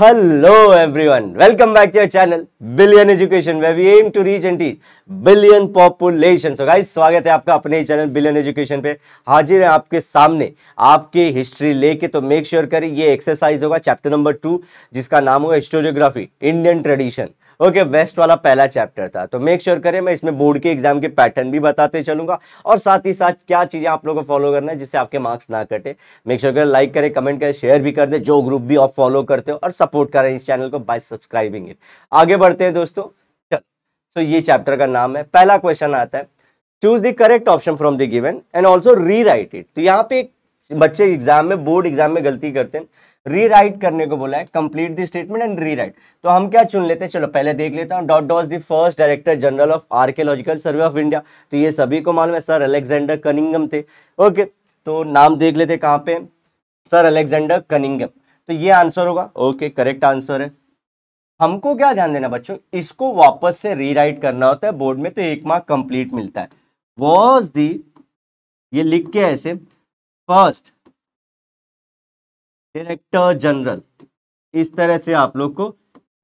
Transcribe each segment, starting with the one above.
Hello everyone, welcome back to your channel Billion Education where we aim to reach and teach billion population. So guys, स्वागत है आपका अपने ही channel billion education पे हाजिर है आपके सामने आपके हिस्ट्री लेके तो मेक श्योर sure करें ये एक्सरसाइज होगा चैप्टर नंबर टू जिसका नाम होगा historiography Indian tradition okay west वाला पहला चैप्टर था तो मेक श्योर sure करें मैं इसमें बोर्ड के एग्जाम के पैटर्न भी बताते चलूंगा और साथ ही साथ क्या चीज़ें आप लोगों को फॉलो करना है जिससे आपके मार्क्स ना कटे मेक श्योर sure करें लाइक करें कमेंट करें शेयर भी कर दे जो ग्रुप भी आप फॉलो करते हो और सपोर्ट करें इस चैनल को बाय सब्सक्राइबिंग इट आगे बढ़ते हैं दोस्तों सो ये चैप्टर का नाम है पहला क्वेश्चन आता है choose the correct option from the given and also rewrite it तो यहाँ पे बच्चे एग्जाम में बोर्ड एग्जाम में गलती करते हैं रीराइट करने को बोला है complete the statement and rewrite तो हम क्या चुन लेते हैं चलो पहले देख लेता हूँ डॉट डॉज the first director general of archaeological survey of India तो ये सभी को मालूम है सर अलेक्जेंडर कनिंगम थे ओके तो नाम देख लेते कहाँ पे सर अलेक्जेंडर कनिंगम तो ये आंसर होगा ओके करेक्ट आंसर है हमको क्या ध्यान देना बच्चों इसको वापस से रीराइट करना होता है बोर्ड में तो एक मार्क कंप्लीट मिलता है वॉज दी ये लिख के ऐसे फर्स्ट डायरेक्टर जनरल इस तरह से आप लोग को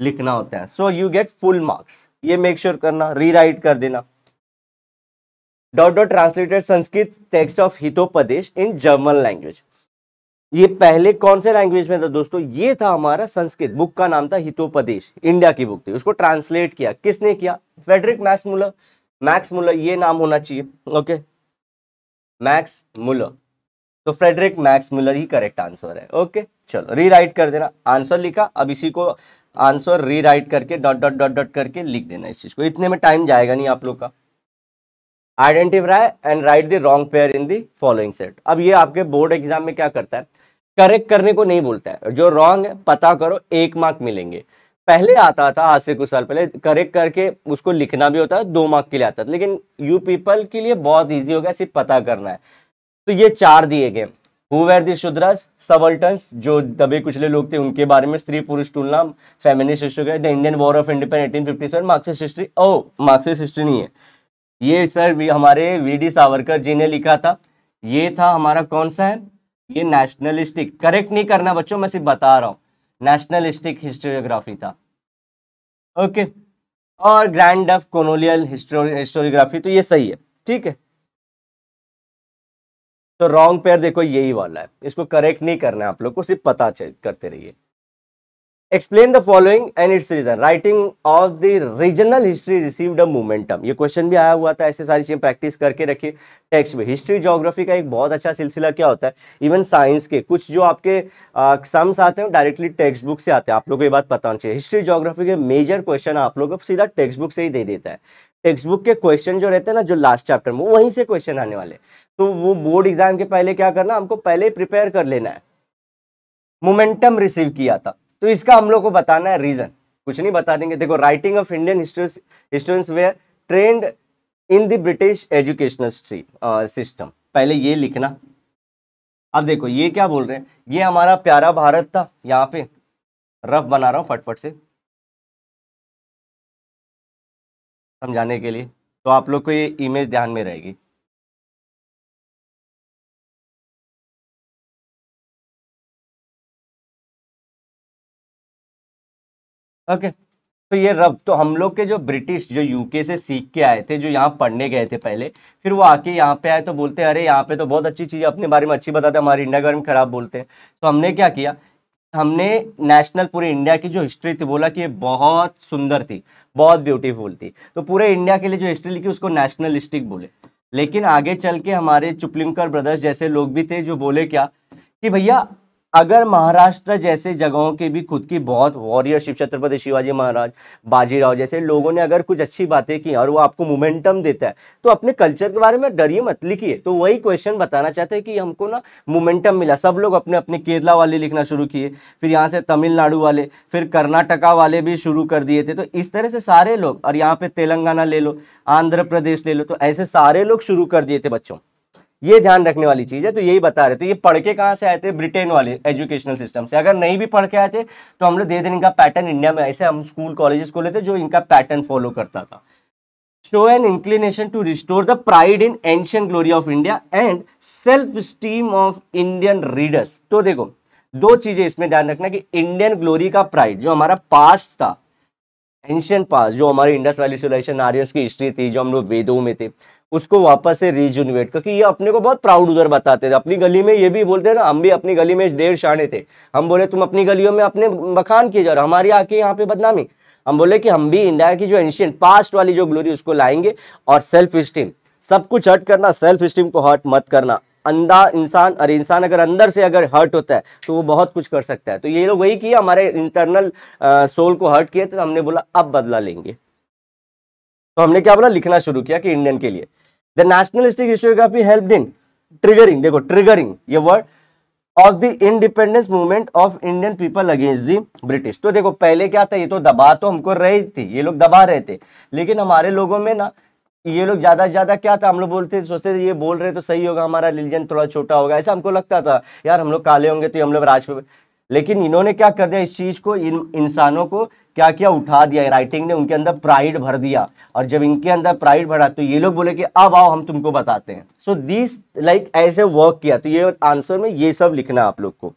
लिखना होता है so you get full marks ये मेक श्योर sure करना रीराइट कर देना dot dot translated Sanskrit text of Hitopadesha in German language ये पहले कौन से लैंग्वेज में था दोस्तों ये था हमारा संस्कृत बुक का नाम था हितोपदेश इंडिया की बुक थी उसको ट्रांसलेट किया किसने किया Friedrich Max Muller Max Muller ये नाम होना चाहिए ओके मैक्स मुलर तो फ्रेडरिक मैक्स मुलर ही करेक्ट आंसर है ओके चलो रीराइट कर देना आंसर लिखा अब इसी को आंसर रीराइट करके डॉट डॉट डॉट डॉट करके लिख देना इस चीज़ को इतने में टाइम जाएगा नहीं आप लोग का identify and write the wrong pair in the following set अब ये आपके बोर्ड एग्जाम में क्या करता है करेक्ट करने को नहीं बोलता है जो रॉन्ग है पता करो एक मार्क मिलेंगे पहले आता था आज से कुछ साल पहले करेक्ट करके उसको लिखना भी होता है दो मार्क के लिए आता था लेकिन यू पीपल के लिए बहुत ईजी हो गया सिर्फ पता करना है तो ये चार दिए गए हुर दी शुद्रज सबल्टन जो दबे कुचले लोग थे उनके बारे में स्त्री पुरुष तुलना feminist history the Indian war of independence 1857 Marxist history ओ मार्क्सिस्ट हिस्ट्री नहीं है ये सर हमारे वी डी सावरकर जी ने लिखा था ये था हमारा कौन सा है ये नेशनलिस्टिक करेक्ट नहीं करना बच्चों मैं सिर्फ बता रहा हूँ नेशनलिस्टिक हिस्टोरियोग्राफी था ओके okay. और ग्रैंड ऑफ कोनोलियल हिस्टोरियोग्राफी तो ये सही है ठीक है तो रॉन्ग पेयर देखो यही वाला है इसको करेक्ट नहीं करना है आप लोग को सिर्फ पता करते रहिए explain the following and its reason writing of the regional history received a momentum ये क्वेश्चन भी आया हुआ था ऐसे सारी चीज़ें प्रैक्टिस करके रखिए टेक्स्ट में हिस्ट्री जोग्राफी का एक बहुत अच्छा सिलसिला क्या होता है इवन साइंस के कुछ जो आपके सम्स आते हैं डायरेक्टली टेक्स्ट बुक से आते हैं आप लोग को ये बात पता होना चाहिए हिस्ट्री जोग्राफी के मेजर क्वेश्चन आप लोग को सीधा टेक्स्ट बुक से ही दे देता है टेक्स्ट बुक के क्वेश्चन जो रहते हैं ना जो लास्ट चैप्टर में वहीं से क्वेश्चन आने वाले तो वो बोर्ड एग्जाम के पहले क्या करना हमको पहले ही प्रिपेयर कर लेना है मोमेंटम रिसीव किया था तो इसका हम लोग को बताना है रीजन कुछ नहीं बता देंगे देखो writing of Indian students were trained in the British educational system पहले ये लिखना अब देखो ये क्या बोल रहे हैं ये हमारा प्यारा भारत था यहाँ पे रफ बना रहा हूँ फटफट से समझाने के लिए तो आप लोग को ये इमेज ध्यान में रहेगी ओके okay. तो ये रब तो हम लोग के जो ब्रिटिश जो यूके से सीख के आए थे जो यहाँ पढ़ने गए थे पहले फिर वो आके यहाँ पे आए तो बोलते हैं अरे यहाँ पे तो बहुत अच्छी चीज़ अपने बारे में अच्छी बताते हैं हमारे इंडिया के बारे में ख़राब बोलते हैं तो हमने क्या किया हमने नेशनल पूरे इंडिया की जो हिस्ट्री थी बोला कि ये बहुत सुंदर थी बहुत ब्यूटीफुल थी तो पूरे इंडिया के लिए जो हिस्ट्री लिखी उसको नेशनलिस्टिक बोले लेकिन आगे चल के हमारे चुपलिमकर ब्रदर्स जैसे लोग भी थे जो बोले क्या कि भैया अगर महाराष्ट्र जैसे जगहों के भी खुद की बहुत वॉरियर शिव छत्रपति शिवाजी महाराज बाजीराव जैसे लोगों ने अगर कुछ अच्छी बातें की और वो आपको मोमेंटम देता है तो अपने कल्चर के बारे में डरिए मत लिखिए तो वही क्वेश्चन बताना चाहते हैं कि हमको ना मोमेंटम मिला सब लोग अपने अपने केरला वाले लिखना शुरू किए फिर यहाँ से तमिलनाडु वाले फिर कर्नाटका वाले भी शुरू कर दिए थे तो इस तरह से सारे लोग और यहाँ पे तेलंगाना ले लो आंध्र प्रदेश ले लो तो ऐसे सारे लोग शुरू कर दिए थे बच्चों ये ध्यान रखने वाली चीज़ है तो यही बता रहे तो ये पढ़ के कहाँ से आए थे ब्रिटेन वाले एजुकेशनल सिस्टम से अगर नहीं भी पढ़ के आए थे तो हम लोग दे दिन इनका पैटर्न इंडिया में ऐसे हम स्कूल कॉलेजेस को लेते जो इनका पैटर्न फॉलो करता था show an inclination to restore the pride in ancient glory of India and self esteem of Indian readers तो देखो दो चीजें इसमें ध्यान रखना कि इंडियन ग्लोरी का प्राइड जो हमारा पास्ट था एंशियंट पास्ट जो हमारे इंडस वैली सिविलाइजेशन आर्यस की हिस्ट्री थी जो हम लोग वेदों में थे उसको वापस से रिजुनवेट क्योंकि ये अपने को बहुत प्राउड उधर बताते थे अपनी गली में ये भी बोलते हैं ना हम भी अपनी गली में देर शाणे थे हम बोले तुम अपनी गलियों में अपने मखान किए जा रहे हमारी आके यहाँ पे बदनामी हम बोले कि हम भी इंडिया की जो एंशियंट पास्ट वाली जो ग्लोरी उसको लाएंगे और सेल्फ स्टीम सब कुछ हर्ट करना सेल्फ स्टीम को हर्ट मत करना अंधा इंसान और इंसान अगर अंदर से अगर हर्ट होता है तो वो बहुत कुछ कर सकता है तो ये लोग वही किया हमारे इंटरनल सोल को हर्ट किए तो हमने बोला अब बदला लेंगे तो हमने क्या बोला लिखना शुरू किया कि इंडियन के लिए the nationalistic historiography help in triggering देखो ट्रिगरिंग ये word of the independence movement of Indian people against the British तो देखो पहले क्या था ये तो दबा तो हमको रही थी ये लोग दबा रहे थे लेकिन हमारे लोगों में ना ये लोग ज़्यादा से ज़्यादा क्या था हम लोग बोलते सोचते थे ये बोल रहे तो सही होगा हमारा रिलीजन थोड़ा छोटा होगा ऐसा हमको लगता था यार हम लोग काले होंगे तो हम लोग राजपे लेकिन इन्होंने क्या कर दिया इस चीज़ को इन इंसानों को क्या किया उठा दिया राइटिंग ने उनके अंदर प्राइड भर दिया और जब इनके अंदर प्राइड भरा तो ये लोग बोले कि अब आओ हम तुमको बताते हैं सो दिस लाइक ऐसे वर्क किया तो ये आंसर में ये सब लिखना आप लोग को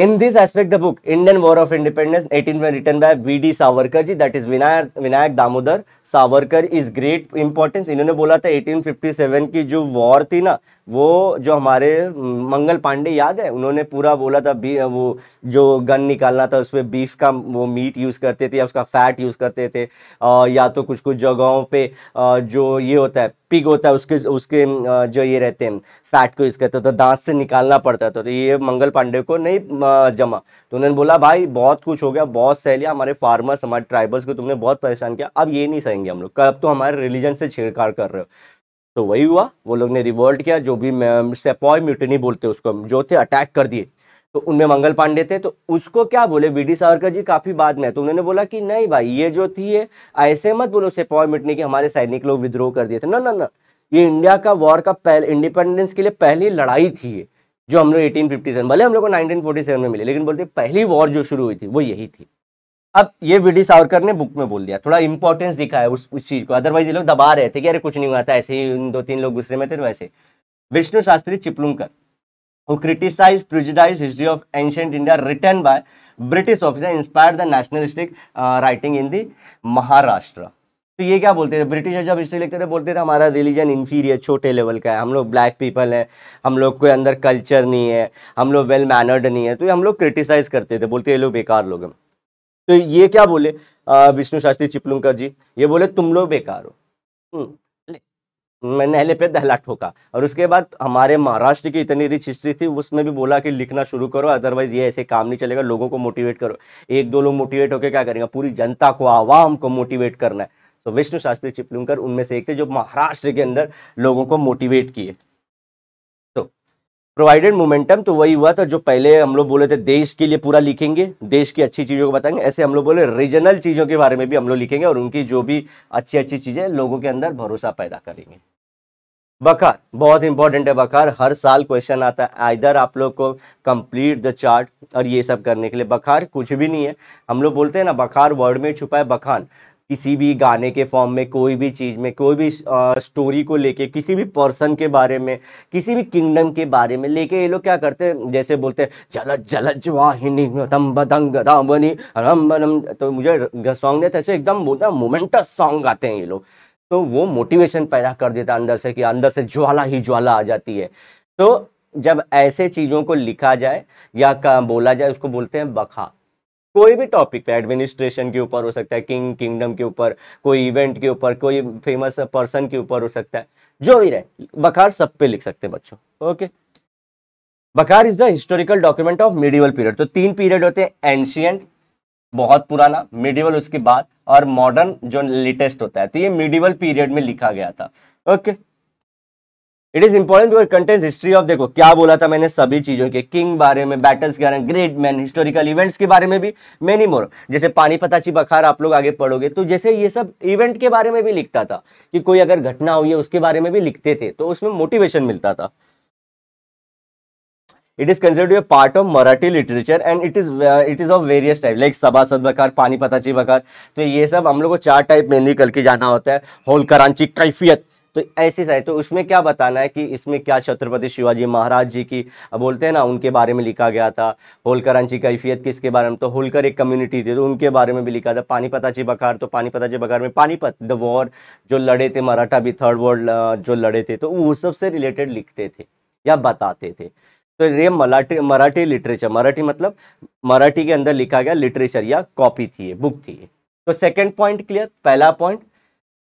in this aspect the book Indian war of independence eighteen में written by V D Savarkar ji that is Vinayak Vinayak Damodar Savarkar is great importance इन्होंने बोला था 1857 की जो वॉर थी ना वो जो हमारे मंगल पांडे याद है उन्होंने पूरा बोला था बी वो जो गन निकालना था उसमें बीफ का वो मीट यूज़ करते थे या उसका फैट यूज़ करते थे आ, या तो कुछ कुछ जगहों पे आ, जो ये होता है पिग होता है उसके उसके जो ये रहते हैं फैट को यूज़ करते तो दांत से निकालना पड़ता था तो ये मंगल पांडे को नहीं जमा तो उन्होंने बोला भाई बहुत कुछ हो गया बहुत सह लिया हमारे फार्मर्स हमारे ट्राइबल्स को तुमने बहुत परेशान किया अब ये नहीं सहेंगे हम लोग अब तो हमारे रिलीजन से छेड़छाड़ कर रहे हो तो वही हुआ वो लोग ने रिवोल्ट किया जो भी सेपॉय म्यूटनी बोलते उसको हम जो थे अटैक कर दिए तो उनमें मंगल पांडे थे तो उसको क्या बोले बी डी सावरकर जी काफ़ी बाद में तो उन्होंने बोला कि नहीं भाई ये जो थी ये ऐसे मत बोलो सेपॉय म्यूटनी की हमारे सैनिक लोग विद्रोह कर दिए थे ना ना ना ये इंडिया का वॉर का पहले इंडिपेंडेंस के लिए पहली लड़ाई थी जो हम लोग एटीन भले हम लोग को नाइनटीन में मिले लेकिन बोलते पहली वॉर जो शुरू हुई थी वो यही थी अब ये वीडी सावरकर ने बुक में बोल दिया थोड़ा इंपॉर्टेंस दिखा है उस उस चीज़ को अदरवाइज ये लोग दबा रहे थे कि अरे कुछ नहीं हुआ था ऐसे ही दो तीन लोग गुस्से में थे तो वैसे Vishnu Shastri Chiplunkar who criticize prejudiced history of ancient India written by British officer inspire the nationalistic writing in the Maharashtra तो ये क्या बोलते थे ब्रिटिश जब हिस्ट्री लिखते थे बोलते थे हमारा रिलीजन इन्फीरियर छोटे लेवल का है हम लोग ब्लैक पीपल हैं हम लोग के अंदर कल्चर नहीं है हम लोग वेल मैनर्ड नहीं है तो ये हम लोग क्रिटिसाइज़ करते थे बोलते ये लोग बेकार लोग हैं तो ये क्या बोले विष्णु शास्त्री चिपलुंकर जी ये बोले तुम लोग बेकार हो हम्म, मैंने नहले पे दहला ठोका और उसके बाद हमारे महाराष्ट्र की इतनी रिच हिस्ट्री थी उसमें भी बोला कि लिखना शुरू करो अदरवाइज ये ऐसे काम नहीं चलेगा लोगों को मोटिवेट करो एक दो लोग मोटिवेट होकर क्या करेंगे पूरी जनता को आवाम को मोटिवेट करना है तो विष्णु शास्त्री चिपलुंकर उनमें से एक थे जो महाराष्ट्र के अंदर लोगों को मोटिवेट किए प्रोवाइडेड मोमेंटम तो वही हुआ था जो पहले हम लोग बोले थे देश के लिए पूरा लिखेंगे देश की अच्छी चीज़ों को बताएंगे ऐसे हम लोग बोले रीजनल चीज़ों के बारे में भी हम लोग लिखेंगे और उनकी जो भी अच्छी अच्छी चीज़ें लोगों के अंदर भरोसा पैदा करेंगे बखार बहुत इंपॉर्टेंट है बखार हर साल क्वेश्चन आता है आइधर आप लोग को कंप्लीट द चार्ट और ये सब करने के लिए बखार कुछ भी नहीं है हम लोग बोलते हैं ना बखार वर्ड में छुपा है बखान किसी भी गाने के फॉर्म में कोई भी चीज़ में कोई भी स्टोरी को लेके किसी भी पर्सन के बारे में किसी भी किंगडम के बारे में लेके ये लोग क्या करते हैं जैसे बोलते हैं जलत जलत वाहिनी दंग बदंग रम बनम तो मुझे सॉन्ग नहीं तो ऐसे एकदम बोलता हैं मोमेंटस सॉन्ग आते हैं ये लोग तो वो मोटिवेशन पैदा कर देता अंदर से कि अंदर से ज्वाला ही ज्वाला आ जाती है तो जब ऐसे चीज़ों को लिखा जाए या बोला जाए उसको बोलते हैं बखा कोई भी टॉपिक पे एडमिनिस्ट्रेशन के ऊपर हो सकता है किंग किंगडम के ऊपर कोई इवेंट के ऊपर कोई फेमस पर्सन के ऊपर हो सकता है जो भी रहे बखार सब पे लिख सकते हैं बच्चों okay Bakhar is the historical document of medieval period तो तीन पीरियड होते हैं एंशियंट बहुत पुराना मिडिवल उसके बाद और मॉडर्न जो लेटेस्ट होता है तो ये मिडिवल पीरियड में लिखा गया था okay okay. It is important to content history of देखो क्या बोला था मैंने सभी चीजों के किंग बारे में बैटल्स के बारे में ग्रेट मैन हिस्टोरिकल इवेंट्स के बारे में भी मेनी मोर जैसे पानी पताची बखार आप लोग आगे पढ़ोगे तो जैसे ये सब इवेंट के बारे में भी लिखता था कि कोई अगर घटना हुई है उसके बारे में भी लिखते थे तो उसमें मोटिवेशन मिलता था it is considered a part of Marathi literature and it is it is of various type like Sabhasad Bakhar पानी पताची बकार तो ये सब हम लोग को चार टाइप मेनली करके जाना होता है होल करांची कैफियत तो ऐसी साइड तो उसमें क्या बताना है कि इसमें क्या छत्रपति शिवाजी महाराज जी की बोलते हैं ना उनके बारे में लिखा गया था होलकरांची कैफियत किसके बारे में तो होलकर एक कम्युनिटी थी तो उनके बारे में भी लिखा था पानीपताची बखार तो पानीपताची बखार में पानीपत द वॉर जो लड़े थे मराठा भी थर्ड वर्ल्ड जो लड़े थे तो वो सब से रिलेटेड लिखते थे या बताते थे तो ये मराठी मराठी लिटरेचर मराठी मतलब मराठी के अंदर लिखा गया लिटरेचर या कॉपी थी बुक थी तो सेकेंड पॉइंट क्लियर पहला पॉइंट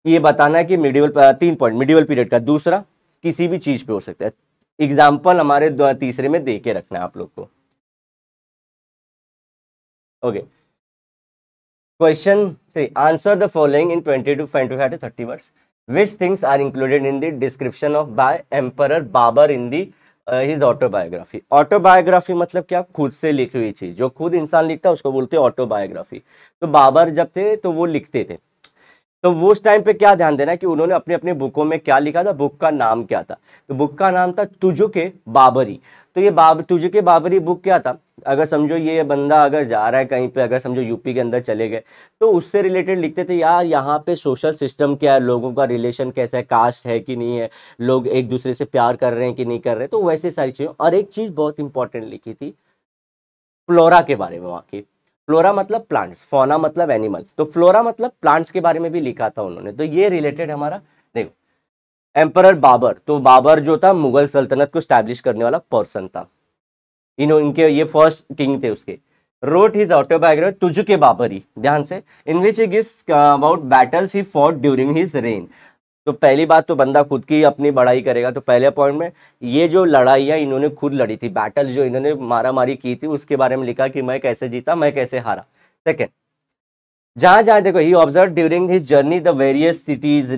ये बताना है कि मिडिवल तीन पॉइंट मिडिवल पीरियड का दूसरा किसी भी चीज़ पे हो सकता है एग्जाम्पल हमारे तीसरे में दे के रखना है आप लोग को okay question three answer the following in twenty two twenty five to thirty words which things are included in the description of by emperor Babur in the his autobiography autobiography मतलब क्या खुद से लिखी हुई चीज जो खुद इंसान लिखता है उसको बोलते हैं ऑटोबायोग्राफी तो बाबर जब थे तो वो लिखते थे तो वो उस टाइम पे क्या ध्यान देना कि उन्होंने अपने अपने बुकों में क्या लिखा था बुक का नाम क्या था तो बुक का नाम था तुझो के बाबरी तो ये बाब तुझे के बाबरी बुक क्या था अगर समझो ये बंदा अगर जा रहा है कहीं पे अगर समझो यूपी के अंदर चले गए तो उससे रिलेटेड लिखते थे यार यहाँ पे सोशल सिस्टम क्या है लोगों का रिलेशन कैसा है कास्ट है कि नहीं है लोग एक दूसरे से प्यार कर रहे हैं कि नहीं कर रहे तो वैसे सारी चीज़ें और एक चीज़ बहुत इंपॉर्टेंट लिखी थी फ्लोरा के बारे में वहाँ की फ्लोरा मतलब प्लांट्स फोना मतलब एनिमल तो फ्लोरा मतलब प्लांट्स के बारे में भी लिखा था उन्होंने तो ये रिलेटेड हमारा देखो एम्पर बाबर तो बाबर जो था मुगल सल्तनत को स्टैब्लिश करने वाला पर्सन था इन्हों इनके ये फर्स्ट किंग थे उसके wrote his autobiography Tuzuk Babri ध्यान से in which is about battles he he during his reign तो पहली बात तो बंदा खुद की अपनी बड़ाई करेगा तो पहले पॉइंट में ये जो लड़ाइयाँ इन्होंने खुद लड़ी थी बैटल जो इन्होंने मारा मारी की थी उसके बारे में लिखा कि मैं कैसे जीता मैं कैसे हारा सेकेंड जहाँ जहाँ देखो he observe during his journey the various cities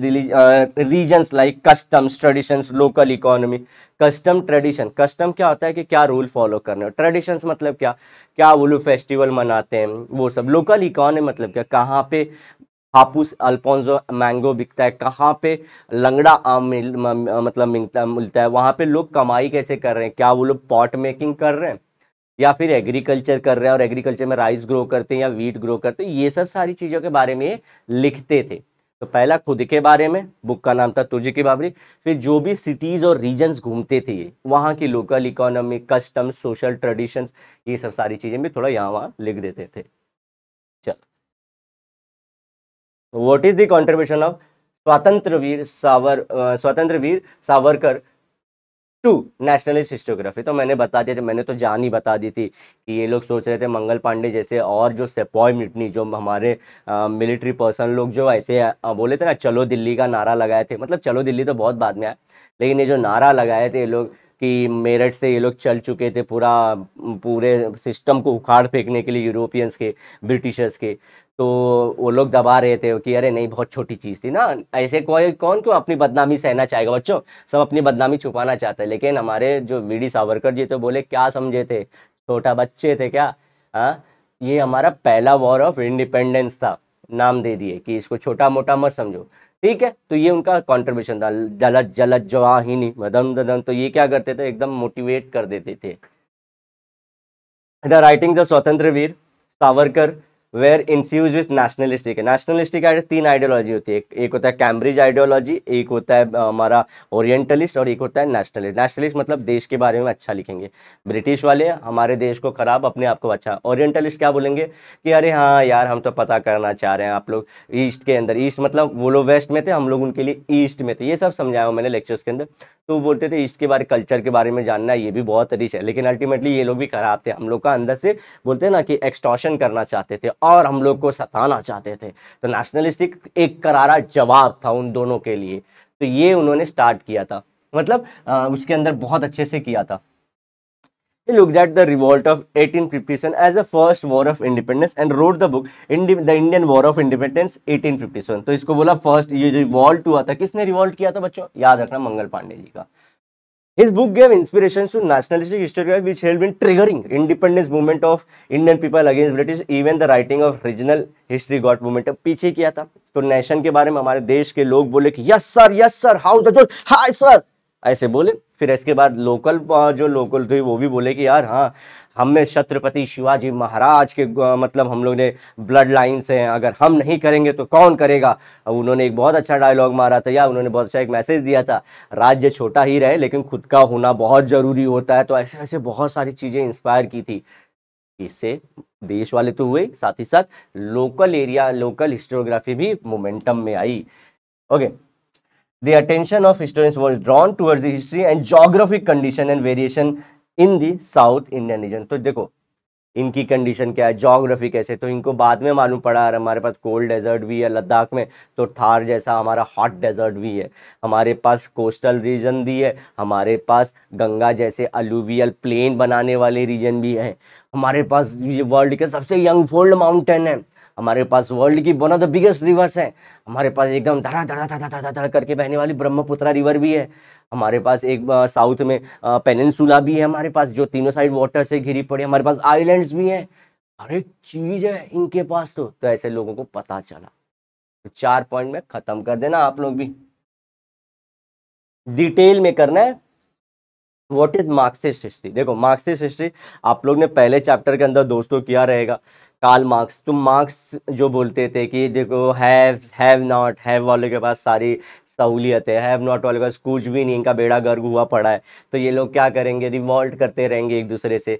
regions like customs traditions local economy custom tradition custom क्या होता है कि क्या रूल फॉलो करने ट्रेडिशंस मतलब क्या क्या वो लोग फेस्टिवल मनाते हैं वो सब लोकल इकोनॉमी मतलब क्या कहाँ पे हापुस अल्पोंजो मैंगो बिकता है कहाँ पे लंगड़ा आम मिल, मतलब मिलता मिलता है वहाँ पे लोग कमाई कैसे कर रहे हैं क्या वो लोग पॉट मेकिंग कर रहे हैं या फिर एग्रीकल्चर कर रहे हैं और एग्रीकल्चर में राइस ग्रो करते हैं या वीट ग्रो करते हैं ये सब सारी चीज़ों के बारे में लिखते थे तो पहला खुद के बारे में बुक का नाम था तुर्जी की बाबरी फिर जो भी सिटीज़ और रीजन्स घूमते थे ये वहाँ की local economy customs social traditions ये सब सारी चीज़ें भी थोड़ा यहाँ वहाँ लिख देते थे what is the contribution of Swatantra Veer Savar Swatantra Veer Savarkar to nationalist historiography तो मैंने बता दिया मैंने तो जान ही बता दी थी कि ये लोग सोच रहे थे मंगल पांडे जैसे और जो सेपॉय मिटनी जो हमारे मिलिट्री पर्सन लोग जो ऐसे बोले थे ना चलो दिल्ली का नारा लगाए थे मतलब चलो दिल्ली तो बहुत बाद में आए लेकिन ये जो नारा लगाए थे ये लोग कि मेरठ से ये लोग चल चुके थे पूरा पूरे सिस्टम को उखाड़ फेंकने के लिए यूरोपियंस के ब्रिटिशर्स के तो वो लोग दबा रहे थे कि अरे नहीं बहुत छोटी चीज़ थी ना ऐसे कोई कौन क्यों अपनी बदनामी सहना चाहेगा बच्चों सब अपनी बदनामी छुपाना चाहते हैं लेकिन हमारे जो वी डी सावरकर जी तो बोले क्या समझे थे छोटा बच्चे थे क्या हाँ ये हमारा पहला वॉर ऑफ इंडिपेंडेंस था नाम दे दिए कि इसको छोटा मोटा मत समझो ठीक है तो ये उनका कॉन्ट्रीब्यूशन था जलत जलत जवाहिनी मदम ददम तो ये क्या करते थे एकदम मोटिवेट कर देते थे the writings of Swatantra Veer Savarkar were infused with nationalistic है नेशनलिस्टिक तीन आइडियोलॉजी होती है एक होता है कैम्ब्रिज आइडियोलॉजी एक होता है हमारा ओरिएंटलिस्ट और एक होता है नेशनलिस्ट नेशनलिस्ट मतलब देश के बारे में अच्छा लिखेंगे ब्रिटिश वाले हमारे देश को ख़राब अपने आप को अच्छा ओरिएंटलिस्ट क्या बोलेंगे कि अरे हाँ यार हम तो पता करना चाह रहे हैं आप लोग ईस्ट के अंदर ईस्ट मतलब वो लोग वेस्ट में थे हम लोग उनके लिए ईस्ट में थे ये सब समझाया मैंने लेक्चर्स के अंदर तो बोलते थे ईस्ट के बारे कल्चर के बारे में जानना ये भी बहुत रिच है लेकिन अल्टीमेटली ये लोग भी खराब थे हम लोग का अंदर से बोलते हैं ना कि एक्सटॉशन करना चाहते थे और हम लोग को सताना चाहते थे तो नेशनलिस्टिक एक करारा जवाब था उन दोनों के लिए तो ये उन्होंने स्टार्ट किया था मतलब आ, उसके अंदर बहुत अच्छे से किया था look that the revolt of eighteen fifty seven as a first war of independence and wrote the book the Indian war of independence eighteen fifty seven तो इसको बोला फर्स्ट ये जो रिवॉल्ट हुआ था किसने रिवॉल्ट किया था बच्चों याद रखना मंगल पांडे जी का His book gave inspirations to nationalistic historiography which helped in triggering independence movement of Indian people against British. Even the writing of regional history got movement. पीछे किया था तो नेशन के बारे में हमारे देश के लोग बोले कि yes sir yes sir how the hi sir ऐसे बोले फिर इसके बाद लोकल जो लोकल थे वो भी बोले कि यार हाँ हमने छत्रपति शिवाजी महाराज के मतलब हम लोग ने ब्लड लाइन से हैं अगर हम नहीं करेंगे तो कौन करेगा अब उन्होंने एक बहुत अच्छा डायलॉग मारा था या उन्होंने बहुत अच्छा एक मैसेज दिया था राज्य छोटा ही रहे लेकिन खुद का होना बहुत ज़रूरी होता है तो ऐसे ऐसे बहुत सारी चीज़ें इंस्पायर की थी इससे देश वाले तो हुए साथ ही साथ लोकल एरिया लोकल हिस्टोग्राफी भी मोमेंटम में आई okay the attention of historians was drawn towards the history and geographic condition and variation in the South Indian region. तो देखो इनकी कंडीशन क्या है जोग्राफी कैसे तो इनको बाद में मालूम पड़ा और हमारे पास कोल्ड डेजर्ट भी है लद्दाख में तो थार जैसा हमारा हॉट डेजर्ट भी है हमारे पास कोस्टल रीजन भी है हमारे पास गंगा जैसे अलूवियल प्लेन बनाने वाले रीजन भी हैं हमारे पास ये वर्ल्ड के सबसे यंग फोल्ड माउंटेन है हमारे पास वर्ल्ड की one of the biggest rivers है हमारे पास एकदम धड़ा धड़ा धड़ा धड़ा धड़ करके बहने वाली ब्रह्मपुत्रा रिवर भी है हमारे पास एक साउथ में पेनसुला भी है हमारे पास जो तीनों साइड वाटर से घिरी पड़ी हमारे पास आइलैंड्स भी हैं हर एक चीज़ है इनके पास तो तो ऐसे लोगों को पता चला तो चार पॉइंट में ख़त्म कर देना आप लोग भी डिटेल में करना है व्हाट इज मार्क्सिस्ट हिस्ट्री देखो मार्क्सिस्ट हिस्ट्री आप लोग ने पहले चैप्टर के अंदर दोस्तों किया रहेगा काल मार्क्स तो मार्क्स जो बोलते थे कि देखो हैव हैव नॉट हैव वाले के पास सारी सहूलियत है हैव नॉट वाले के पास कुछ भी नहीं इनका बेड़ा गर्ग हुआ पड़ा है तो ये लोग क्या करेंगे रिवॉल्ट करते रहेंगे एक दूसरे से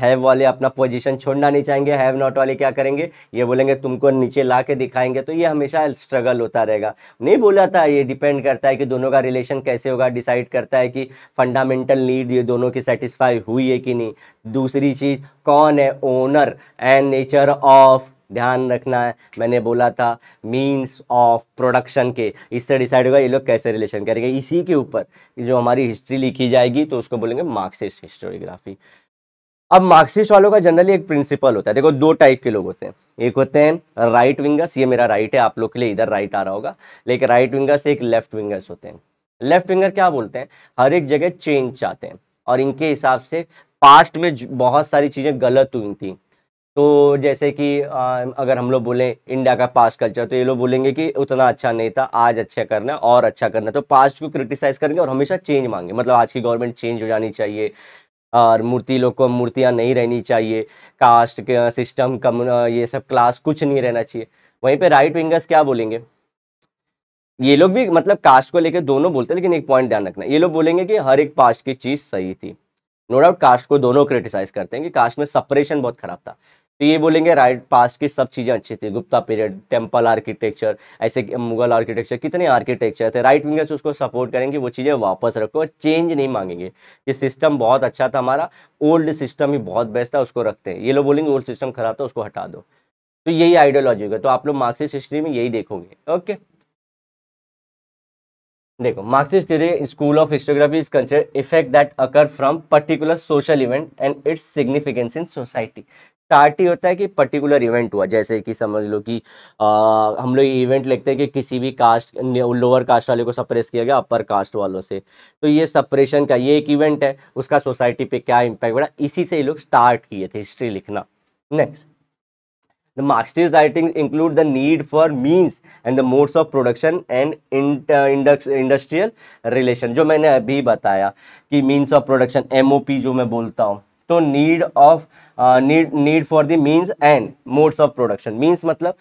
हैव वाले अपना पोजिशन छोड़ना नहीं चाहेंगे हैव नॉट वाले क्या करेंगे ये बोलेंगे तुमको नीचे ला के दिखाएंगे तो ये हमेशा स्ट्रगल होता रहेगा नहीं बोला था ये डिपेंड करता है कि दोनों का रिलेशन कैसे होगा डिसाइड करता है कि फंडामेंटल नीड ये दोनों की सेटिस्फाई हुई है कि नहीं दूसरी चीज़ कौन है owner and nature factor of ध्यान रखना है मैंने बोला था मीन्स ऑफ प्रोडक्शन के इससे डिसाइड होगा ये लोग कैसे रिलेशन करेंगे इसी के ऊपर जो हमारी हिस्ट्री लिखी जाएगी तो उसको बोलेंगे मार्क्सिस्ट हिस्टोरियोग्राफी अब मार्क्सिस्ट वालों का जनरली एक प्रिंसिपल होता है देखो दो टाइप के लोग होते हैं एक होते हैं राइट विंगर्स ये मेरा राइट है आप लोग के लिए इधर राइट आ रहा होगा लेकिन राइट विंगर्स एक लेफ्ट विंगर्स होते हैं लेफ्ट विंगर क्या बोलते हैं हर एक जगह चेंज चाहते हैं और इनके हिसाब से पास्ट में बहुत सारी चीज़ें गलत हुई थी तो जैसे कि अगर हम लोग बोलें इंडिया का पास्ट कल्चर तो ये लोग बोलेंगे कि उतना अच्छा नहीं था आज अच्छा करना और अच्छा करना तो पास्ट को क्रिटिसाइज करेंगे और हमेशा चेंज मांगे मतलब आज की गवर्नमेंट चेंज हो जानी चाहिए और मूर्ति लोग को मूर्तियाँ नहीं रहनी चाहिए कास्ट के सिस्टम कम ये सब क्लास कुछ नहीं रहना चाहिए वहीं पे राइट विंगर्स क्या बोलेंगे ये लोग भी मतलब कास्ट को लेकर दोनों बोलते हैं लेकिन एक पॉइंट ध्यान रखना ये लोग बोलेंगे कि हर एक पास्ट की चीज़ सही थी नो डाउट कास्ट को दोनों क्रिटिसाइज करते हैं कि कास्ट में सपरेशन बहुत खराब था तो ये बोलेंगे राइट पास्ट की सब चीज़ें अच्छी थी गुप्ता पीरियड टेम्पल आर्किटेक्चर ऐसे मुगल आर्किटेक्चर कितने आर्किटेक्चर थे राइट विंगर्स उसको सपोर्ट करेंगे वो चीज़ें वापस रखो चेंज नहीं मांगेंगे ये सिस्टम बहुत अच्छा था हमारा ओल्ड सिस्टम ही बहुत बेस्ट था उसको रखते हैं ये लोग बोलेंगे ओल्ड सिस्टम खराब था उसको हटा दो तो यही आइडियोलॉजी होगा तो आप लोग मार्क्सिस्ट हिस्ट्री में यही देखोगे ओके देखो Marxist theory school of histography is consider effect that occur from particular social event and its significance in society party होता है कि पर्टिकुलर इवेंट हुआ जैसे कि समझ लो कि आ, हम लोग इवेंट लिखते हैं कि किसी भी कास्ट लोअर कास्ट वाले को सप्रेस किया गया अपर कास्ट वालों से तो ये सप्रेशन का ये एक इवेंट है उसका सोसाइटी पे क्या इम्पैक्ट पड़ा इसी से ये लोग स्टार्ट किए थे हिस्ट्री लिखना next the Marxist writing include the need for means and the modes of production and industrial relation जो मैंने अभी बताया कि मीन्स ऑफ प्रोडक्शन एम जो मैं बोलता हूँ तो need of need need for the means and modes of production means मतलब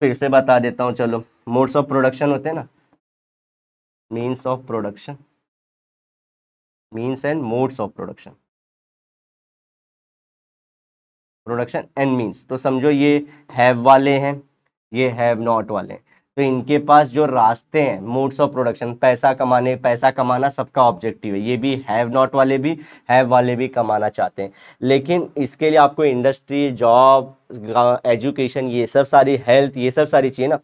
फिर से बता देता हूँ चलो मोड्स ऑफ प्रोडक्शन होते हैं ना means of production means and modes of production production and means तो समझो ये हैव वाले हैं ये हैव नॉट वाले हैं तो इनके पास जो रास्ते हैं मोड्स ऑफ प्रोडक्शन पैसा कमाने पैसा कमाना सबका ऑब्जेक्टिव है ये भी हैव नॉट वाले भी हैव वाले भी कमाना चाहते हैं लेकिन इसके लिए आपको इंडस्ट्री जॉब एजुकेशन ये सब सारी हेल्थ ये सब सारी चीज़ें ना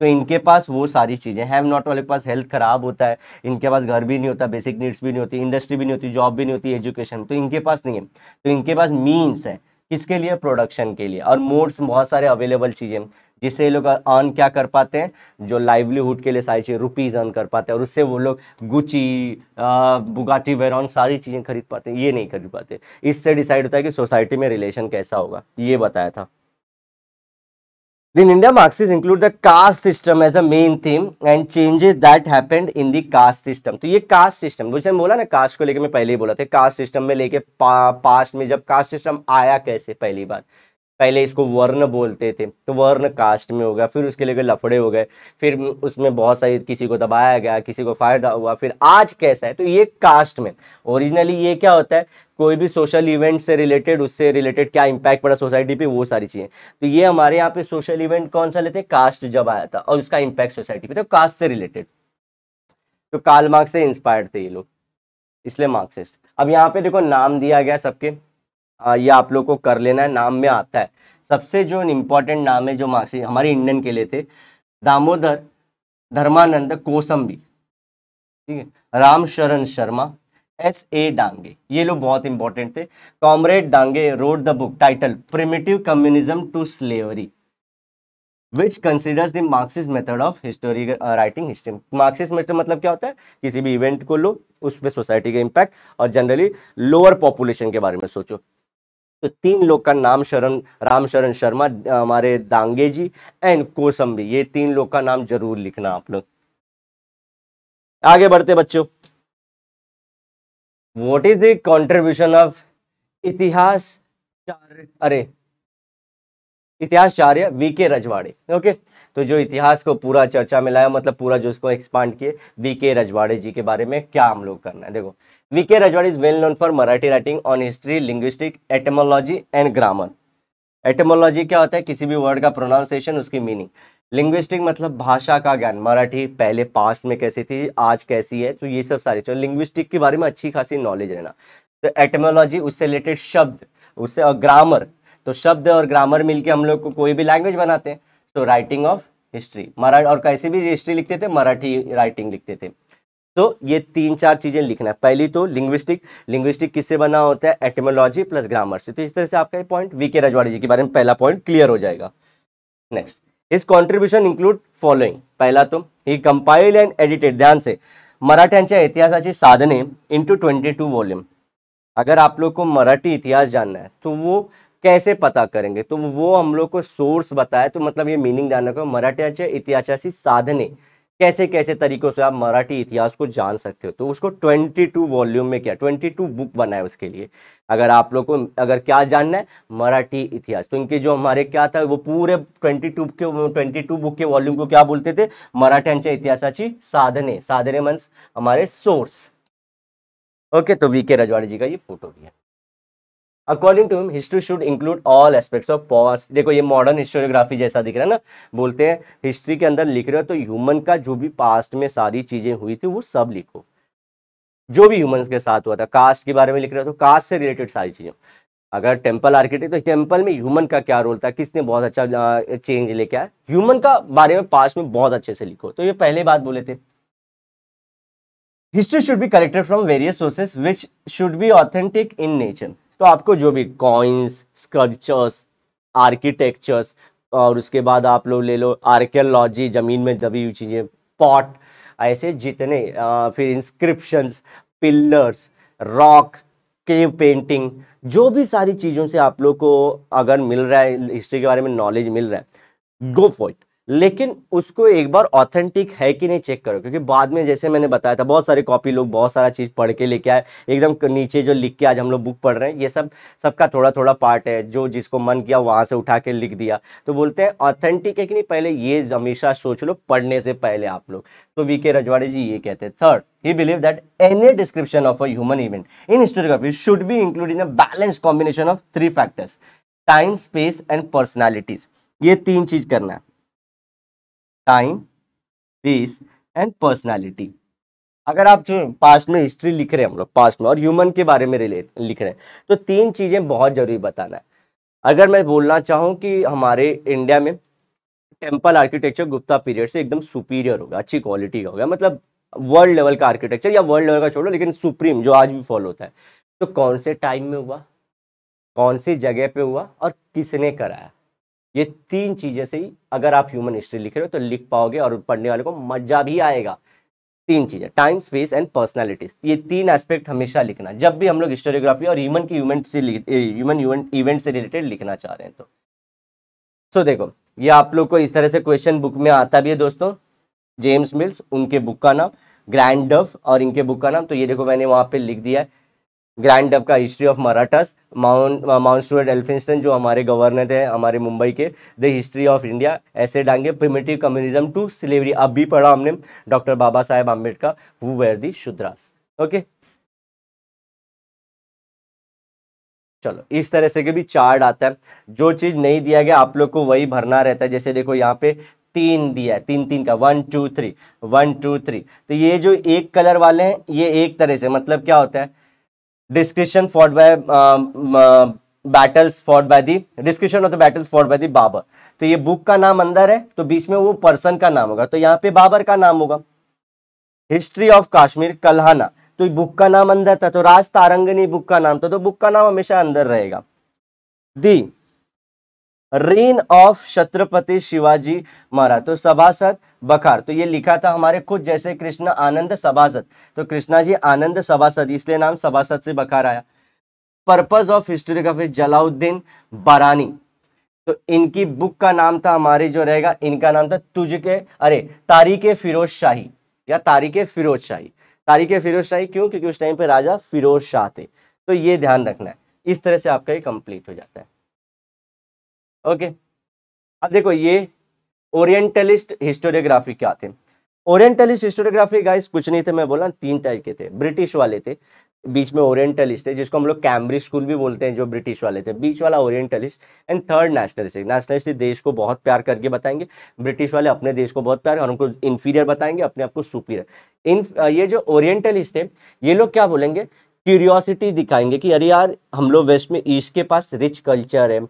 तो इनके पास वो सारी चीज़ें हैव नॉट वाले के पास हेल्थ ख़राब होता है इनके पास घर भी नहीं होता बेसिक नीड्स भी नहीं होती इंडस्ट्री भी नहीं होती जॉब भी नहीं होती एजुकेशन तो इनके पास नहीं है तो इनके पास मीन्स है किसके लिए प्रोडक्शन के लिए और मोड्स बहुत सारे अवेलेबल चीज़ें जिससे ये लोग अर्न क्या कर पाते हैं जो लाइवलीहुड के लिए सारी चीज़ें रुपीज़ अर्न कर पाते हैं और उससे वो लोग गुची बुगाटी वेरॉन सारी चीज़ें खरीद पाते हैं ये नहीं खरीद पाते इससे डिसाइड होता है कि सोसाइटी में रिलेशन कैसा होगा ये बताया था In India, Marxists include the caste system as a main theme and changes that happened in the caste system तो ये कास्ट सिस्टम system, जैसे बोला ना कास्ट को लेके मैं पहले ही बोला था कास्ट सिस्टम में लेके पास्ट में जब कास्ट सिस्टम आया कैसे पहली बार पहले इसको वर्ण बोलते थे तो वर्ण कास्ट में हो गया फिर उसके लिए लफड़े हो गए फिर उसमें बहुत सारी किसी को दबाया गया किसी को फायदा हुआ फिर आज कैसा है तो ये कास्ट में ओरिजिनली ये क्या होता है कोई भी सोशल इवेंट से रिलेटेड उससे रिलेटेड क्या इम्पैक्ट पड़ा सोसाइटी पे वो सारी चीज़ें तो ये हमारे यहाँ पे सोशल इवेंट कौन सा लेते हैं कास्ट जब आया था और उसका इम्पैक्ट सोसाइटी पे तो कास्ट से रिलेटेड तो काल मार्क्स से इंस्पायर्ड थे ये लोग इसलिए मार्क्सिस्ट अब यहाँ पे देखो नाम दिया गया सबके ये आप लोग को कर लेना है नाम में आता है सबसे जो इम्पोर्टेंट नाम है जो मार्क्स हमारे इंडियन के लिए थे दामोदर धर्मानंद कोसम्बी ठीक है राम शरण शर्मा एस ए डांगे ये लोग बहुत इंपॉर्टेंट थे comrade Dange wrote the book title primitive communism to slavery which considers the Marxist method of history writing history Marxist method मतलब क्या होता है किसी भी इवेंट को लो उस पर सोसाइटी का इम्पैक्ट और जनरली लोअर पॉपुलेशन के बारे में सोचो तो तीन लोग का नाम शरण रामशरण शर्मा हमारे दांगे जी एंड कोसम्बी ये तीन लोग का नाम जरूर लिखना आप लोग आगे बढ़ते बच्चों what is the contribution of इतिहास अरे इतिहासचार्य वी के रजवाड़े ओके okay? तो जो इतिहास को पूरा चर्चा में लाया मतलब पूरा जो उसको एक्सपांड किए वी के रजवाड़े जी के बारे में क्या हम लोग करना है देखो V K Rajwade is well known for Marathi writing on history linguistic etymology and grammar etymology क्या होता है किसी भी वर्ड का प्रोनाउंसिएशन उसकी मीनिंग लिंग्विस्टिक मतलब भाषा का ज्ञान मराठी पहले पास्ट में कैसी थी आज कैसी है तो ये सब सारी चीज़ लिंग्विस्टिक के बारे में अच्छी खासी नॉलेज रहना तो एटेमोलॉजी उससे रिलेटेड शब्द उससे और ग्रामर तो शब्द और ग्रामर मिलके हम लोग को कोई भी लैंग्वेज बनाते हैं तो राइटिंग ऑफ हिस्ट्री मराठी और कैसे भी हिस्ट्री लिखते थे मराठी राइटिंग लिखते थे तो ये तीन चार चीज़ें लिखना है पहली तो लिंग्विस्टिक लिंग्विस्टिक किससे बना होता है एटमोलॉजी प्लस ग्रामर से तो इस तरह से आपका ये पॉइंट वी के रजवाड़ी जी के बारे में पहला पॉइंट क्लियर हो जाएगा नेक्स्ट इस कॉन्ट्रीब्यूशन इंक्लूड फॉलोइंग पहला तो ही कंपाइल एंड एडिटेड ध्यान से मराठ्यांच्या इतिहासाची साधने इंटू ट्वेंटी टू वॉल्यूम अगर आप लोग को मराठी इतिहास जानना है तो वो कैसे पता करेंगे तो वो हम लोग को सोर्स बताए तो मतलब ये मीनिंग जानने को मराठीच्या इतिहासाची साधने कैसे कैसे तरीकों से आप मराठी इतिहास को जान सकते हो तो उसको 22 वॉल्यूम में क्या 22 बुक बनाए उसके लिए अगर आप लोग को अगर क्या जानना है मराठी इतिहास तो इनके जो हमारे क्या था वो पूरे 22 के 22 बुक के वॉल्यूम को क्या बोलते थे मराठ्यांच्या इतिहासाची साधने साधने मंस हमारे सोर्स ओके तो वी के रजवाड़ी जी का ये फोटो भी है according to him history should include all aspects of past देखो ये मॉडर्न हिस्टोरियोग्राफी जैसा दिख रहा है ना बोलते हैं हिस्ट्री के अंदर लिख रहे हो तो ह्यूमन का जो भी पास्ट में सारी चीज़ें हुई थी वो सब लिखो जो भी ह्यूमन के साथ हुआ था कास्ट के बारे में लिख रहे हो तो कास्ट से रिलेटेड सारी चीज़ें अगर टेम्पल आर्किटेक्ट तो टेम्पल में ह्यूमन का क्या रोल था किसने बहुत अच्छा चेंज लेके आया ह्यूमन का बारे में पास्ट में बहुत अच्छे से लिखो तो ये पहले बात बोले थे history should be collected from various sources which should be authentic in nature तो आपको जो भी कॉइन्स स्कल्पचर्स आर्किटेक्चर्स और उसके बाद आप लोग ले लो आर्कियोलॉजी ज़मीन में दबी हुई चीज़ें पॉट ऐसे जितने आ, फिर inscriptions pillars rock cave painting जो भी सारी चीज़ों से आप लोग को अगर मिल रहा है हिस्ट्री के बारे में नॉलेज मिल रहा है गो फॉर इट लेकिन उसको एक बार ऑथेंटिक है कि नहीं चेक करो क्योंकि बाद में जैसे मैंने बताया था बहुत सारे कॉपी लोग बहुत सारा चीज़ पढ़ के लेके आए एकदम नीचे जो लिख के आज हम लोग बुक पढ़ रहे हैं ये सब सबका थोड़ा थोड़ा पार्ट है जो जिसको मन किया वहाँ से उठा के लिख दिया तो बोलते हैं ऑथेंटिक है कि नहीं पहले ये हमेशा सोच लो पढ़ने से पहले आप लोग तो वी के रजवाड़े जी ये कहते हैं third he believed that any description of a human event in historiography should be included in a balanced combination of three factors time space and personalities ये तीन चीज करना है टाइम पीस एंड पर्सनालिटी अगर आप जो पास्ट में history लिख रहे हैं हम लोग पास्ट में और ह्यूमन के बारे में रिलेट लिख रहे हैं तो तीन चीज़ें बहुत ज़रूरी बताना है अगर मैं बोलना चाहूँ कि हमारे इंडिया में टेम्पल आर्किटेक्चर गुप्ता पीरियड से एकदम सुपीरियर होगा अच्छी क्वालिटी का होगा मतलब वर्ल्ड लेवल का आर्किटेक्चर या वर्ल्ड लेवल का छोड़ो लेकिन सुप्रीम जो आज भी फॉलो होता है तो कौन से टाइम में हुआ कौन सी जगह पर हुआ और किसने कराया ये तीन चीज़ें से ही अगर आप ह्यूमन हिस्ट्री लिख रहे हो तो लिख पाओगे और पढ़ने वाले को मज़ा भी आएगा तीन चीज़ें टाइम स्पेस एंड पर्सनैलिटीज ये तीन एस्पेक्ट हमेशा लिखना जब भी हम लोग हिस्टोरियोग्राफी और ह्यूमन की ह्यूमन से ह्यूमन इवेंट से रिलेटेड लिखना चाह रहे हैं तो सो so, देखो ये आप लोग को इस तरह से क्वेश्चन बुक में आता भी है दोस्तों जेम्स मिल्स उनके बुक का नाम ग्रैंड डफ और इनके बुक का नाम तो ये देखो मैंने वहाँ पे लिख दिया है ग्रैंड डब का history of Marathas Mount Mountstuart Elphinstone जो हमारे गवर्नर थे हमारे मुंबई के द हिस्ट्री ऑफ इंडिया ऐसे Dange primitive communism to slavery अब भी पढ़ा हमने डॉक्टर बाबा साहेब आम्बेडकर वो वेर दी शुद्रास ओके चलो इस तरह से के भी चार्ट आता है जो चीज़ नहीं दिया गया आप लोग को वही भरना रहता है जैसे देखो यहाँ पे तीन दिया है तीन तीन का one two three one two three तो ये जो एक कलर वाले हैं ये एक तरह से मतलब क्या होता है description fought by um, uh, battles fought by the description of the battles fought by the Babar तो ये बुक का नाम अंदर है तो बीच में वो पर्सन का नाम होगा तो यहाँ पे बाबर का नाम होगा हिस्ट्री ऑफ काश्मीर कल्हाना तो बुक का नाम अंदर था तो राज तारंगनी बुक का नाम था तो बुक का नाम हमेशा अंदर रहेगा the reign of Chhatrapati Shivaji Maharaj तो सभासद बखार तो ये लिखा था हमारे खुद जैसे कृष्ण आनंद सभासद तो कृष्णा जी आनंद सभासद इसलिए नाम सभासद से बखार आया पर्पज ऑफ फिर जलाउद्दीन बरानी तो इनकी बुक का नाम था हमारी जो रहेगा इनका नाम था तुझ के अरे तारीख फिरोज शाही या तारीख फिरोज शाही तारीख फिरोज शाही क्यों क्योंकि उस टाइम पे राजा फिरोज शाह थे तो ये ध्यान रखना है इस तरह से आपका ये कंप्लीट हो जाता है ओके अब देखो ये ओरिएंटलिस्ट हिस्टोरियोग्राफी क्या थे ओरिएंटलिस्ट हिस्टोरियोग्राफी गाइस कुछ नहीं थे मैं बोला तीन टाइप के थे ब्रिटिश वाले थे बीच में ओरिएंटलिस्ट है जिसको हम लोग कैम्ब्रिज स्कूल भी बोलते हैं जो ब्रिटिश वाले थे बीच वाला orientalist and third nationalist nationalist देश को बहुत प्यार करके बताएंगे ब्रिटिश वाले अपने देश को बहुत प्यार और उनको इन्फीरियर बताएंगे अपने आप को सुपीरियर इन ये जो ओरिएंटलिस्ट है ये लोग क्या बोलेंगे क्यूरियोसिटी दिखाएंगे कि अरे यार हम लोग वेस्ट में ईस्ट के पास रिच कल्चर है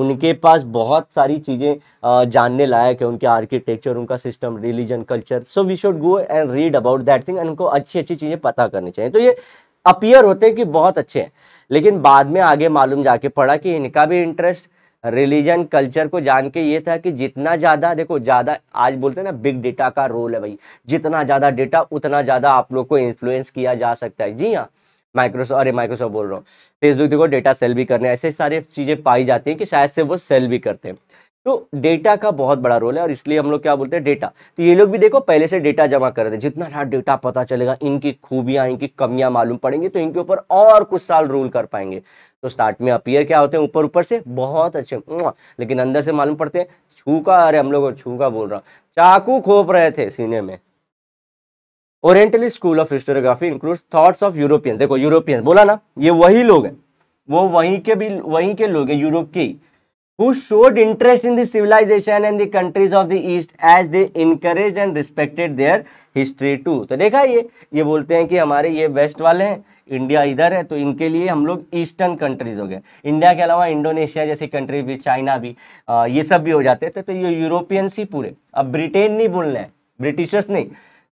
उनके पास बहुत सारी चीज़ें जानने लायक है उनके आर्किटेक्चर उनका system religion culture so we should go and read about that thing and उनको अच्छी अच्छी चीज़ें पता करनी चाहिए तो ये अपियर होते हैं कि बहुत अच्छे हैं लेकिन बाद में आगे मालूम जाके पड़ा कि इनका भी इंटरेस्ट रिलीजन कल्चर को जान के ये था कि जितना ज़्यादा देखो ज़्यादा आज बोलते हैं ना बिग डेटा का रोल है भाई जितना ज़्यादा डेटा उतना ज़्यादा आप लोग को इन्फ्लुएंस किया जा सकता है जी हाँ माइक्रोसॉफ्ट अरे माइक्रोसॉफ्ट बोल रहा हूँ फेसबुक देखो डेटा सेल भी करने ऐसे सारे चीज़ें पाई जाती हैं कि शायद से वो सेल भी करते हैं तो डेटा का बहुत बड़ा रोल है और इसलिए हम लोग क्या बोलते हैं डेटा तो ये लोग भी देखो पहले से डेटा जमा कर दें जितना सारा डेटा पता चलेगा इनकी खूबियाँ इनकी कमियाँ मालूम पड़ेंगी तो इनके ऊपर और कुछ साल रूल कर पाएंगे तो स्टार्ट में अपियर क्या होते हैं ऊपर ऊपर से बहुत अच्छे लेकिन अंदर से मालूम पड़ते हैं छूका अरे हम लोग छूका बोल रहा चाकू खोप रहे थे सीने में orientalist school of historiography include thoughts of European देखो यूरोपियन बोला ना ये वही लोग हैं वो वहीं के भी वहीं के लोग हैं यूरोप के who showed interest in civilization and the countries of the east as they encourage and respected their history too तो देखा ये ये बोलते हैं कि हमारे ये वेस्ट वाले हैं इंडिया इधर है तो इनके लिए हम लोग ईस्टर्न कंट्रीज हो गए इंडिया के अलावा इंडोनेशिया जैसी कंट्री भी चाइना भी आ, ये सब भी हो जाते थे तो, तो ये यूरोपियंस ही पूरे अब ब्रिटेन नहीं बोल रहे हैं ब्रिटिशर्स नहीं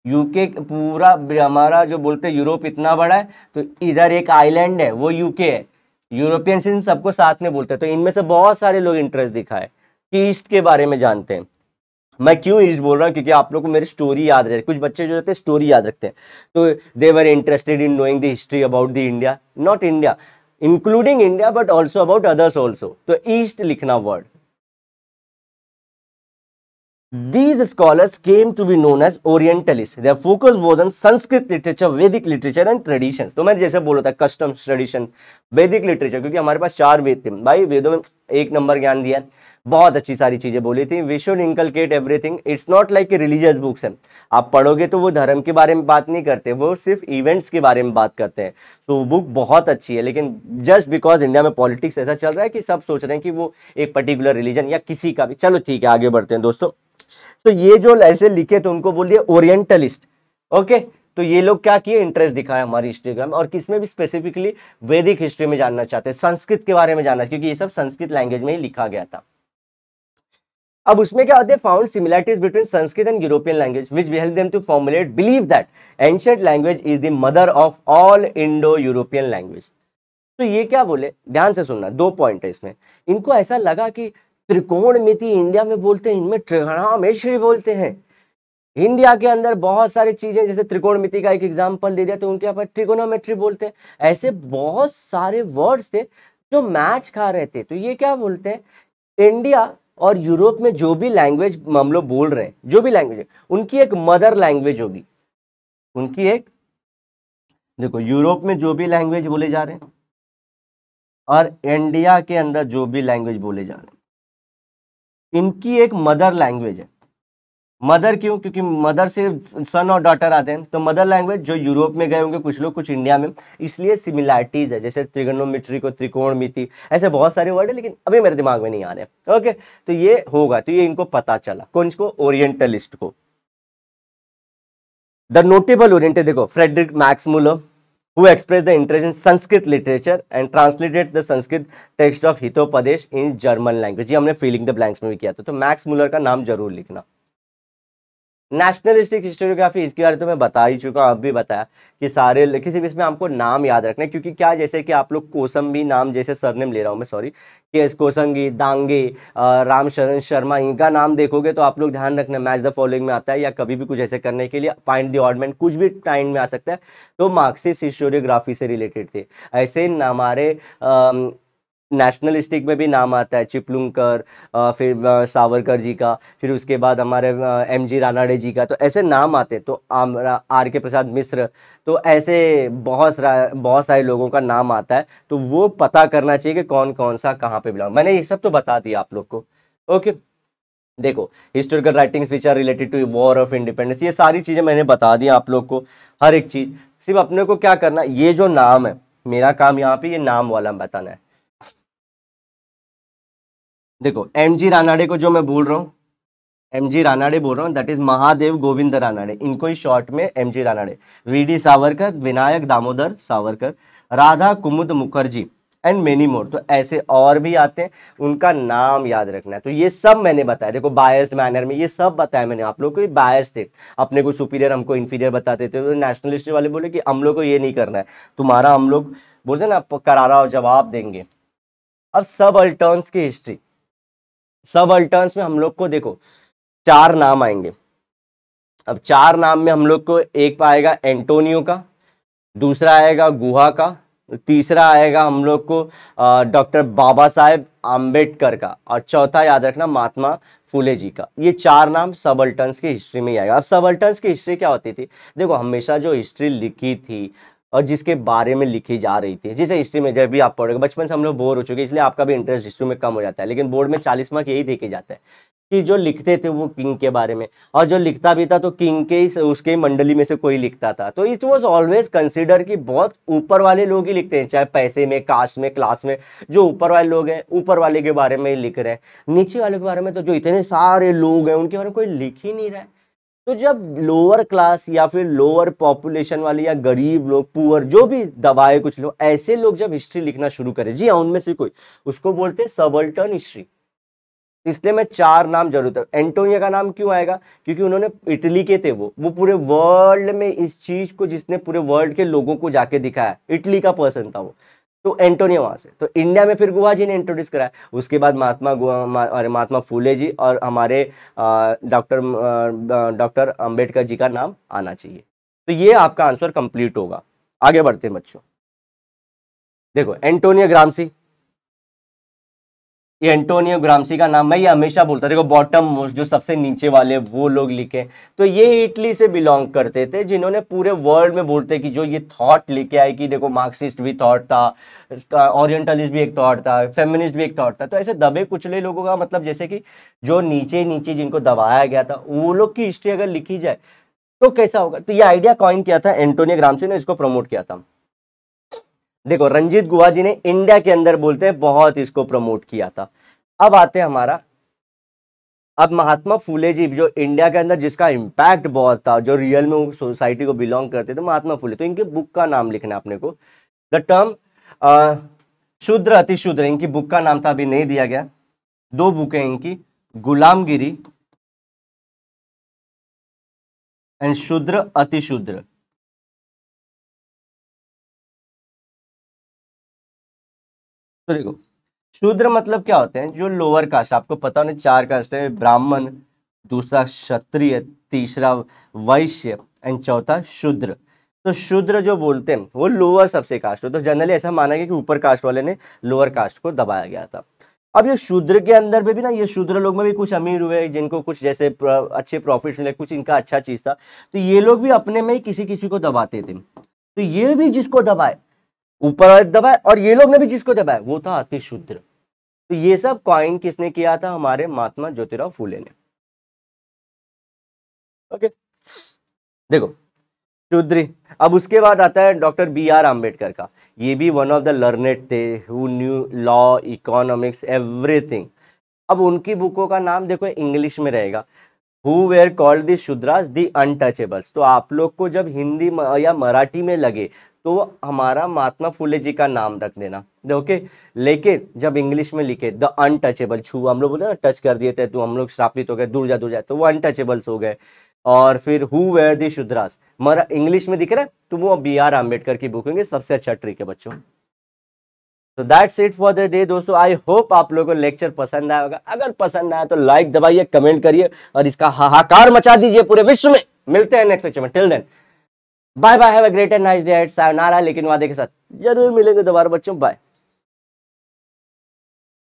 यूके पूरा हमारा जो बोलते हैं यूरोप इतना बड़ा है तो इधर एक आइलैंड है वो यूके है यूरोपियन सिंह सबको साथ में बोलते हैं तो इनमें से बहुत सारे लोग इंटरेस्ट दिखाए कि ईस्ट के बारे में जानते हैं मैं क्यों ईस्ट बोल रहा हूँ क्योंकि आप लोग को मेरी स्टोरी याद रहे कुछ बच्चे जो रहते हैं स्टोरी याद रखते हैं तो they were interested in knowing the history about the India not India including India but also about others also तो ईस्ट लिखना word These scholars came to be known as Orientalists. Their focus was on Sanskrit literature, Vedic literature and traditions. to main जैसे bola tha customs, tradition, Vedic literature kyunki hamare paas char ved the bhai vedon mein एक number ज्ञान दिया बहुत अच्छी सारी चीज़ें बोली थी we should inculcate everything it's not like religious books है आप पढ़ोगे तो वो धर्म के बारे में बात नहीं करते वो सिर्फ इवेंट्स के बारे में बात करते हैं तो so, बुक बहुत अच्छी है लेकिन जस्ट बिकॉज इंडिया में पॉलिटिक्स ऐसा चल रहा है कि सब सोच रहे हैं कि वो एक पर्टिकुलर रिलीजन या किसी का भी चलो ठीक है आगे बढ़ते हैं दोस्तों तो so, ये जो ऐसे लिखे थे उनको बोलिए ओरिएंटलिस्ट ओके okay? तो ये लोग क्या किए इंटरेस्ट दिखाया हमारी हिस्ट्री का और किस में भी स्पेसिफिकली वैदिक हिस्ट्री में जानना चाहते हैं संस्कृत के बारे में जानना क्योंकि ये सब संस्कृत लैंग्वेज में ही लिखा गया था अब उसमें क्या होते हैं found similarities between Sanskrit and European language which help them to formulate believe that ancient language is the mother of all Indo European language तो ये क्या बोले ध्यान से सुनना दो पॉइंट है इसमें इनको ऐसा लगा कि त्रिकोण मिति इंडिया में बोलते हैं इनमें त्रिगणामेश्वरी बोलते हैं इंडिया के अंदर बहुत सारी चीज़ें जैसे त्रिकोणमिति का एक एग्जाम्पल दे दिया तो उनके यहाँ पर ट्रिकोनोमेट्री बोलते हैं ऐसे बहुत सारे वर्ड्स थे जो मैच खा रहे थे तो ये क्या बोलते हैं इंडिया और यूरोप में जो भी लैंग्वेज हम लोग बोल रहे हैं जो भी लैंग्वेज है उनकी एक मदर लैंग्वेज होगी उनकी एक देखो यूरोप में जो भी लैंग्वेज बोले जा रहे हैं और इंडिया के अंदर जो भी लैंग्वेज बोले जा रहे हैं इनकी एक मदर लैंग्वेज है मदर क्यों क्योंकि मदर से सन और डॉटर आते हैं तो मदर लैंग्वेज जो यूरोप में गए होंगे कुछ लोग कुछ इंडिया में इसलिए सिमिलैरिटीज़ है जैसे त्रिगोनोमिट्री को त्रिकोणमिति ऐसे बहुत सारे वर्ड है लेकिन अभी मेरे दिमाग में नहीं आ रहे ओके तो ये होगा तो ये इनको पता चला कौन इसको ओरिएंटलिस्ट को द नोटेबल ओरिएंटल देखो Friedrich Max Muller who expressed the interest in Sanskrit literature and translated the Sanskrit text of Hitopadesh in German ये हमने फीलिंग द ब्लैंक्स में भी किया था तो मैक्स मुलर का नाम जरूर लिखना नेशनलिस्टिक हिस्टोरियोग्राफी इसके बारे तो मैं बता ही चुका हूँ अब भी बताया कि सारे किसी भी इसमें आपको नाम याद रखना है क्योंकि क्या जैसे कि आप लोग कोसम भी नाम जैसे सरनेम ले रहा हूँ मैं sorry K S Kosambi Dange Ramsharan Sharma इनका नाम देखोगे तो आप लोग ध्यान रखना मैच द फॉलोइंग में आता है या कभी भी कुछ ऐसे करने के लिए फाइंड दी ऑर्डमेंट कुछ भी टाइम में आ सकता है तो मार्क्सिस हिस्टोरियोग्राफी से रिलेटेड थे ऐसे हमारे नेशनलिस्टिक में भी नाम आता है चिपलुंकर फिर सावरकर जी का फिर उसके बाद हमारे एम जी रानाडे जी का तो ऐसे नाम आते तो आर के प्रसाद मिश्र तो ऐसे बहुत सारा बहुत सारे लोगों का नाम आता है तो वो पता करना चाहिए कि कौन कौन सा कहाँ पे बिलोंग मैंने ये सब तो बता दिया आप लोग को ओके देखो historical writings which are related to war of independence ये सारी चीज़ें मैंने बता दी आप लोग को हर एक चीज़ सिर्फ अपने को क्या करना ये जो नाम है मेरा काम यहाँ पे ये नाम वाला बताना है देखो एम जी रानाडे को जो मैं बोल रहा हूँ एम जी रानाडे बोल रहा हूँ दैट इज महादेव गोविंद रानाडे इनको ही शॉर्ट में M G Ranade V D Savarkar Vinayak Damodar Savarkar Radha Kumud Mukherjee and many more तो ऐसे और भी आते हैं उनका नाम याद रखना है तो ये सब मैंने बताया देखो बायस्ड मैनर में ये सब बताया मैंने आप लोग को बायस थे अपने को सुपीरियर हमको इन्फीरियर बताते थे तो नेशनलिस्ट वाले बोले कि हम लोग को ये नहीं करना है तुम्हारा हम लोग बोलते ना करारा जवाब देंगे अब सब अल्टर्न्स की हिस्ट्री सब अल्टर्न में हम लोग को देखो चार नाम आएंगे अब चार नाम में हम लोग को एक आएगा एंटोनियो का दूसरा आएगा गुहा का तीसरा आएगा हम लोग को डॉक्टर बाबा साहेब आम्बेडकर का और चौथा याद रखना महात्मा फुले जी का ये चार नाम सब अल्टर्न्स की हिस्ट्री में ही आएगा अब सब अल्टर्न्स की हिस्ट्री क्या होती थी देखो हमेशा जो हिस्ट्री लिखी थी और जिसके बारे में लिखी जा रही थी जैसे हिस्ट्री में जब भी आप पढ़ोगे बचपन से हम लोग बोर हो चुके हैं इसलिए आपका भी इंटरेस्ट हिस्ट्री में कम हो जाता है लेकिन बोर्ड में चालीस मार्क यही देखे जाता है कि जो लिखते थे वो किंग के बारे में और जो लिखता भी था तो किंग के ही उसके मंडली में से कोई लिखता था तो इट वॉज ऑलवेज कंसिडर कि बहुत ऊपर वाले लोग ही लिखते हैं चाहे पैसे में कास्ट में क्लास में जो ऊपर वाले लोग हैं ऊपर वाले के बारे में लिख रहे हैं नीचे वाले के बारे में तो जो इतने सारे लोग हैं उनके बारे में कोई लिख ही नहीं रहा है तो जब लोअर क्लास या फिर लोअर पॉपुलेशन वाले या गरीब लोग पुअर जो भी दबाए कुछ लोग ऐसे लोग जब हिस्ट्री लिखना शुरू करें जी हाँ उनमें से कोई उसको बोलते हैं सबल्टन हिस्ट्री इसलिए मैं चार नाम जरूरत है एंटोनिया का नाम क्यों आएगा क्योंकि उन्होंने इटली के थे वो वो पूरे वर्ल्ड में इस चीज को जिसने पूरे वर्ल्ड के लोगों को जाके दिखाया इटली का पर्सन था वो तो एंटोनियो वहां से तो इंडिया में फिर गोवा जी ने इंट्रोड्यूस कराया उसके बाद महात्मा गोवा मा, महात्मा फूले जी और हमारे डॉक्टर डॉक्टर अंबेडकर जी का नाम आना चाहिए तो ये आपका आंसर कंप्लीट होगा आगे बढ़ते हैं बच्चों देखो एंटोनियो ग्रामसी ये एंटोनियो ग्रामसी का नाम है ये हमेशा बोलता देखो बॉटम मोस्ट जो सबसे नीचे वाले वो लोग लिखे तो ये इटली से बिलोंग करते थे जिन्होंने पूरे वर्ल्ड में बोलते कि जो ये थॉट लेके आए कि देखो मार्क्सिस्ट भी थॉट था ओरिएंटलिस्ट भी एक थॉट था फेमिनिस्ट भी एक थॉट था तो ऐसे दबे कुचले लोगों का मतलब जैसे कि जो नीचे नीचे जिनको दबाया गया था वो लोग की हिस्ट्री अगर लिखी जाए तो कैसा होगा तो ये आइडिया कॉइन किया था एंटोनियो ग्रामसी ने इसको प्रमोट किया था देखो रंजीत गुहा जी ने इंडिया के अंदर बोलते हैं बहुत इसको प्रमोट किया था अब आते हैं हमारा अब महात्मा फूले जी जो इंडिया के अंदर जिसका इम्पैक्ट बहुत था जो रियल में सोसाइटी को बिलोंग करते थे महात्मा फूले तो इनकी बुक का नाम लिखना अपने को द टर्म शूद्र अतिशूद्र इनकी बुक का नाम था अभी नहीं दिया गया दो बुक है इनकी गुलामगिरी एंड शूद्र अतिशूद्र तो देखो शूद्र मतलब क्या होते हैं जो लोअर कास्ट आपको पता होने चार कास्ट है ब्राह्मण दूसरा क्षत्रिय तीसरा वैश्य एंड चौथा शूद्र तो शूद्र जो बोलते हैं वो लोअर सबसे कास्ट हो तो जनरली ऐसा माना गया कि ऊपर कास्ट वाले ने लोअर कास्ट को दबाया गया था अब ये शूद्र के अंदर में भी ना ये शूद्र लोग में भी कुछ अमीर हुए जिनको कुछ जैसे अच्छे प्रॉफिट मिले कुछ इनका अच्छा चीज़ था तो ये लोग भी अपने में ही किसी किसी को दबाते थे तो ये भी जिसको दबाए ऊपर वाले दबाए और ये लोग ने भी जिसको दबाया वो था अतिशूद्र तो ये सब कॉइन किसने किया था हमारे महात्मा ज्योतिराव फूले ने ओके देखो शुद्री अब उसके बाद आता है डॉक्टर बी आर आम्बेडकर का ये भी वन ऑफ द लर्नेड थे who knew law economics everything अब उनकी बुकों का नाम देखो इंग्लिश में रहेगा who were called the Shudras the untouchables तो आप लोग को जब हिंदी या मराठी में लगे तो हमारा महात्मा फुले जी का नाम रख देना ओके लेकिन जब इंग्लिश में लिखे द अनटचेबल छू हम लोग बोलते हैं टच कर दिए थे तो हम लोग स्थापित हो गए दूर जा दूर जाए तो वो अनटचेबल्स हो गए और फिर हु वेयर दी शुद्रास मरा इंग्लिश में दिख रहा है तो वो बी आर आम्बेडकर की बुक होंगे सबसे अच्छा ट्रिक है बच्चों तो that's it for the day दोस्तों आई होप आप लोगों को लेक्चर पसंद आया होगा अगर पसंद आया तो लाइक दबाइए कमेंट करिए और इसका हाहाकार मचा दीजिए पूरे विश्व में मिलते हैं नेक्स्ट लेक्चर में till then bye bye have a great and nice day एट सायनारा लेकिन वादे के साथ जरूर मिलेंगे दोबारा बच्चों बाय